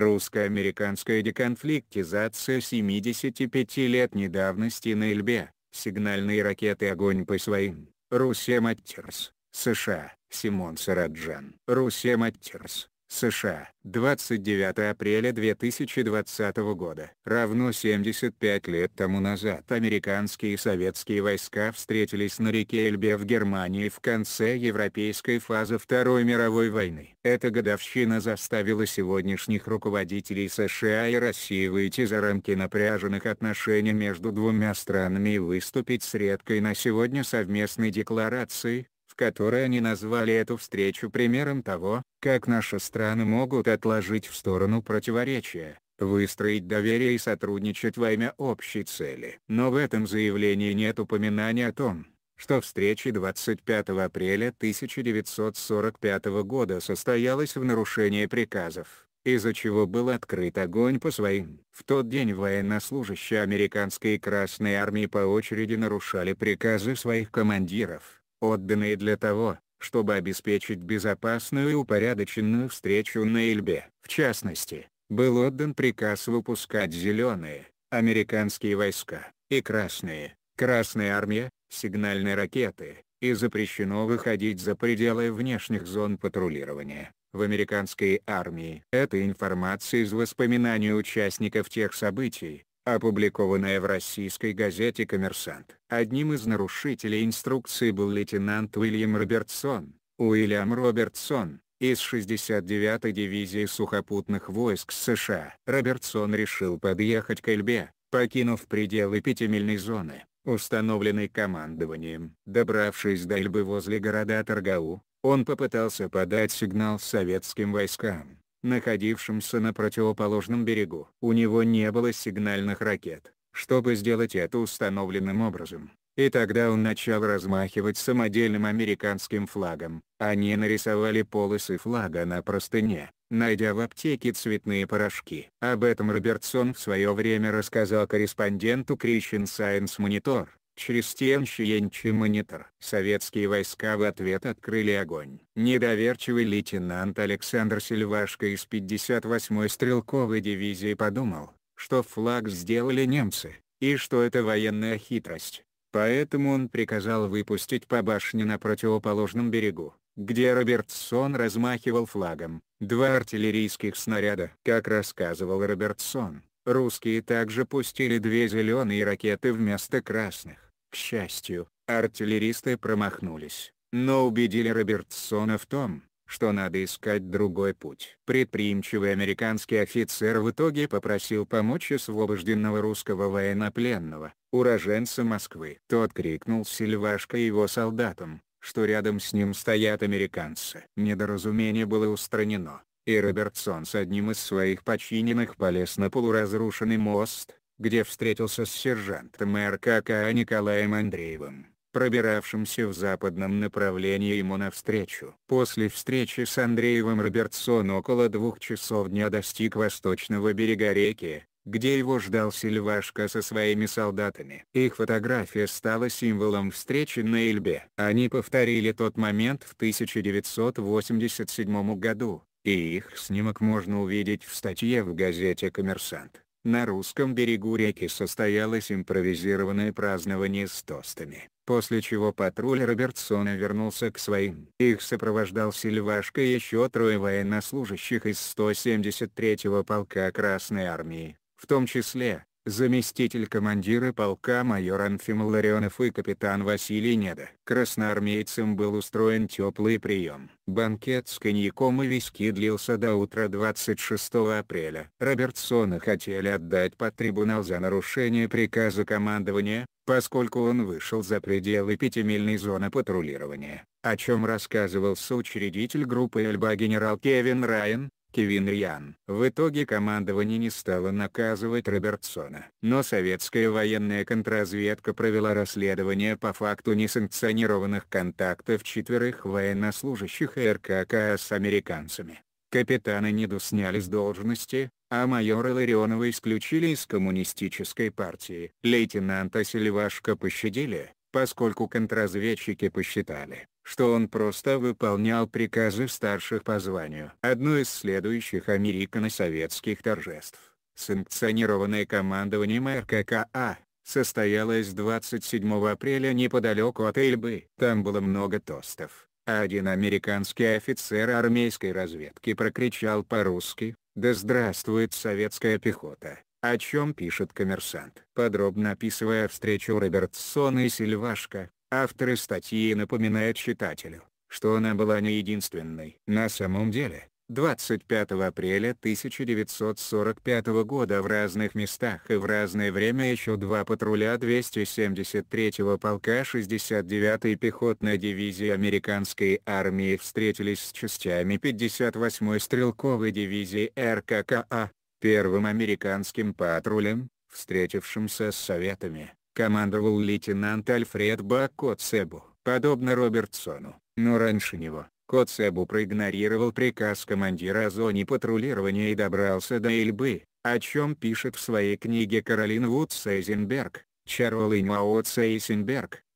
Русско-американская деконфликтизация 75 лет недавности на Эльбе, сигнальные ракеты «Огонь по своим», Русе Маттерс, США, Симон Сараджан. Русе Маттерс, США, 29 апреля 2020 года. Равно 75 лет тому назад американские и советские войска встретились на реке Эльбе в Германии в конце европейской фазы Второй мировой войны. Эта годовщина заставила сегодняшних руководителей США и России выйти за рамки напряженных отношений между двумя странами и выступить с редкой на сегодня совместной декларацией, которой они назвали эту встречу примером того, как наши страны могут отложить в сторону противоречия, выстроить доверие и сотрудничать во имя общей цели. Но в этом заявлении нет упоминания о том, что встреча 25 апреля 1945 года состоялась в нарушении приказов, из-за чего был открыт огонь по своим. В тот день военнослужащие американской и Красной армии по очереди нарушали приказы своих командиров отданные для того, чтобы обеспечить безопасную и упорядоченную встречу на Эльбе. В частности, был отдан приказ выпускать зеленые, американские войска, и красные, Красная армия, сигнальные ракеты, и запрещено выходить за пределы внешних зон патрулирования. В американской армии эта информация из воспоминаний участников тех событий, опубликованное в российской газете «Коммерсант». Одним из нарушителей инструкции был лейтенант Уильям Робертсон, Уильям Робертсон, из 69-й дивизии сухопутных войск США. Робертсон решил подъехать к Эльбе, покинув пределы пятимильной зоны, установленной командованием. Добравшись до Эльбы возле города Торгау, он попытался подать сигнал советским войскам находившимся на противоположном берегу. У него не было сигнальных ракет, чтобы сделать это установленным образом. И тогда он начал размахивать самодельным американским флагом. Они нарисовали полосы флага на простыне, найдя в аптеке цветные порошки. Об этом Робертсон в свое время рассказал корреспонденту Christian Science Monitor через тенщиенчий монитор. Советские войска в ответ открыли огонь. Недоверчивый лейтенант Александр Сильвашко из 58-й стрелковой дивизии подумал, что флаг сделали немцы, и что это военная хитрость. Поэтому он приказал выпустить по башне на противоположном берегу, где Робертсон размахивал флагом, два артиллерийских снаряда. Как рассказывал Робертсон, русские также пустили две зеленые ракеты вместо красных. К счастью, артиллеристы промахнулись, но убедили Робертсона в том, что надо искать другой путь. Предприимчивый американский офицер в итоге попросил помочь освобожденного русского военнопленного, уроженца Москвы. Тот крикнул Сильвашка его солдатам, что рядом с ним стоят американцы. Недоразумение было устранено, и Робертсон с одним из своих подчиненных полез на полуразрушенный мост, где встретился с сержантом РКК Николаем Андреевым, пробиравшимся в западном направлении ему навстречу. После встречи с Андреевым Робертсон около двух часов дня достиг восточного берега реки, где его ждал Сильвашка со своими солдатами. Их фотография стала символом встречи на Эльбе. Они повторили тот момент в 1987 году, и их снимок можно увидеть в статье в газете «Коммерсант». На русском берегу реки состоялось импровизированное празднование с тостами, после чего патруль Робертсона вернулся к своим. Их сопровождал Сильвашка и еще трое военнослужащих из 173-го полка Красной Армии, в том числе, заместитель командира полка майор Анфим Ларионов и капитан Василий Неда. Красноармейцам был устроен теплый прием. Банкет с коньяком и виски длился до утра 26 апреля. Робертсона хотели отдать под трибунал за нарушение приказа командования, поскольку он вышел за пределы пятимильной зоны патрулирования, о чем рассказывал соучредитель группы «Эльба» генерал Кевин Райан, Кевин Риан В итоге командование не стало наказывать Робертсона. Но советская военная контрразведка провела расследование по факту несанкционированных контактов четверых военнослужащих РКК с американцами. Капитана Ниду сняли с должности, а майора Ларионова исключили из коммунистической партии. Лейтенанта Сильвашко пощадили, поскольку контрразведчики посчитали, что он просто выполнял приказы старших по званию. Одно из следующих американо-советских торжеств, санкционированное командованием РККА, состоялось 27 апреля неподалеку от Эльбы. Там было много тостов, а один американский офицер армейской разведки прокричал по-русски «Да здравствует советская пехота!» о чем пишет коммерсант. Подробно описывая встречу Робертсона и Сильвашка, Авторы статьи напоминают читателю, что она была не единственной. На самом деле, 25 апреля 1945 года в разных местах и в разное время еще два патруля 273-го полка 69-й пехотной дивизии американской армии встретились с частями 58-й стрелковой дивизии РККА, первым американским патрулем, встретившимся с советами командовал лейтенант Альфред Бакоцебу, подобно Робертсону, но раньше него. Коцебу проигнорировал приказ командира о зоне патрулирования и добрался до Эльбы, о чем пишет в своей книге Каролин Вуд Сейзенберг, Чарол и Мао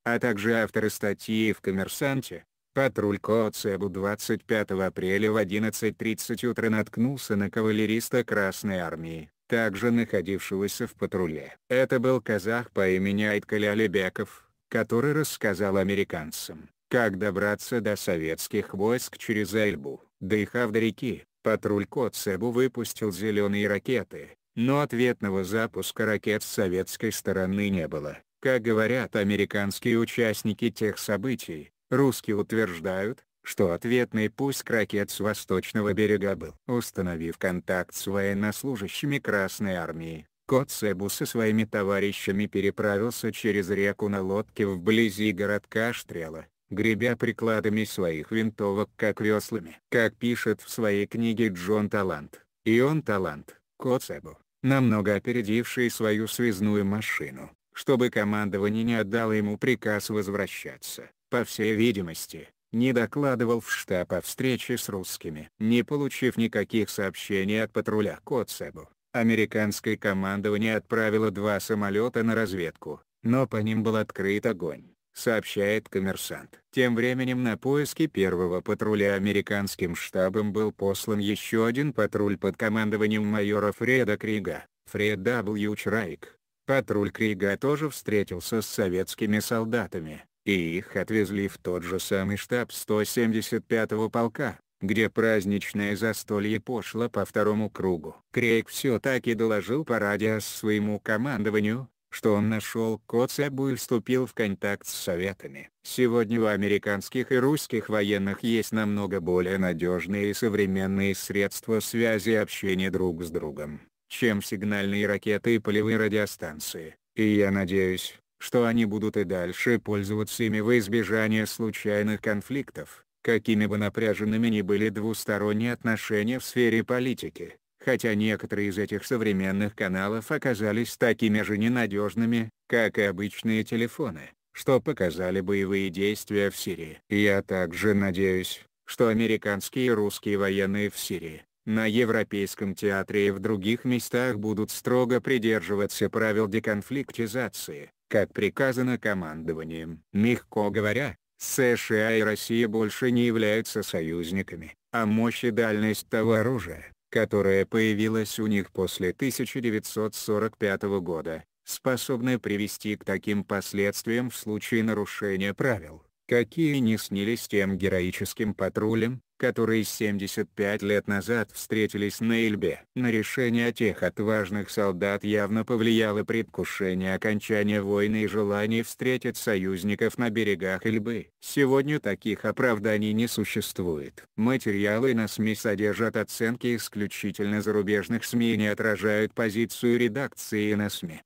а также авторы статьи в «Коммерсанте». Патруль Коцебу 25 апреля в 11.30 утра наткнулся на кавалериста Красной Армии, также находившегося в патруле. Это был казах по имени Айткаль Алибеков, который рассказал американцам, как добраться до советских войск через Эльбу. Доехав до реки, патруль Коцебу выпустил зеленые ракеты, но ответного запуска ракет с советской стороны не было. Как говорят американские участники тех событий, русские утверждают, что ответный пуск ракет с восточного берега был. Установив контакт с военнослужащими Красной Армии, Кот со своими товарищами переправился через реку на лодке вблизи городка Штрела, гребя прикладами своих винтовок как веслами. Как пишет в своей книге Джон Талант, и он Талант, Кот намного опередивший свою связную машину, чтобы командование не отдало ему приказ возвращаться. По всей видимости, не докладывал в штаб о встрече с русскими. Не получив никаких сообщений от патруля Коцебу, американское командование отправило два самолета на разведку, но по ним был открыт огонь сообщает коммерсант. Тем временем на поиски первого патруля американским штабом был послан еще один патруль под командованием майора Фреда Крига, Фред W. Чрайк. Патруль Крига тоже встретился с советскими солдатами, и их отвезли в тот же самый штаб 175-го полка, где праздничное застолье пошло по второму кругу. Крейг все так и доложил по радио своему командованию, что он нашел код и вступил в контакт с советами. Сегодня у американских и русских военных есть намного более надежные и современные средства связи и общения друг с другом, чем сигнальные ракеты и полевые радиостанции, и я надеюсь, что они будут и дальше пользоваться ими во избежание случайных конфликтов, какими бы напряженными ни были двусторонние отношения в сфере политики, хотя некоторые из этих современных каналов оказались такими же ненадежными, как и обычные телефоны, что показали боевые действия в Сирии. Я также надеюсь, что американские и русские военные в Сирии, на Европейском театре и в других местах будут строго придерживаться правил деконфликтизации, как приказано командованием. Мягко говоря, США и Россия больше не являются союзниками, а мощь и дальность того оружия, которое появилось у них после 1945 года, способны привести к таким последствиям в случае нарушения правил, какие не снились тем героическим патрулем которые 75 лет назад встретились на Эльбе. На решение тех отважных солдат явно повлияло предвкушение окончания войны и желание встретить союзников на берегах Эльбы. Сегодня таких оправданий не существует. Материалы на СМИ содержат оценки исключительно зарубежных СМИ и не отражают позицию редакции на СМИ.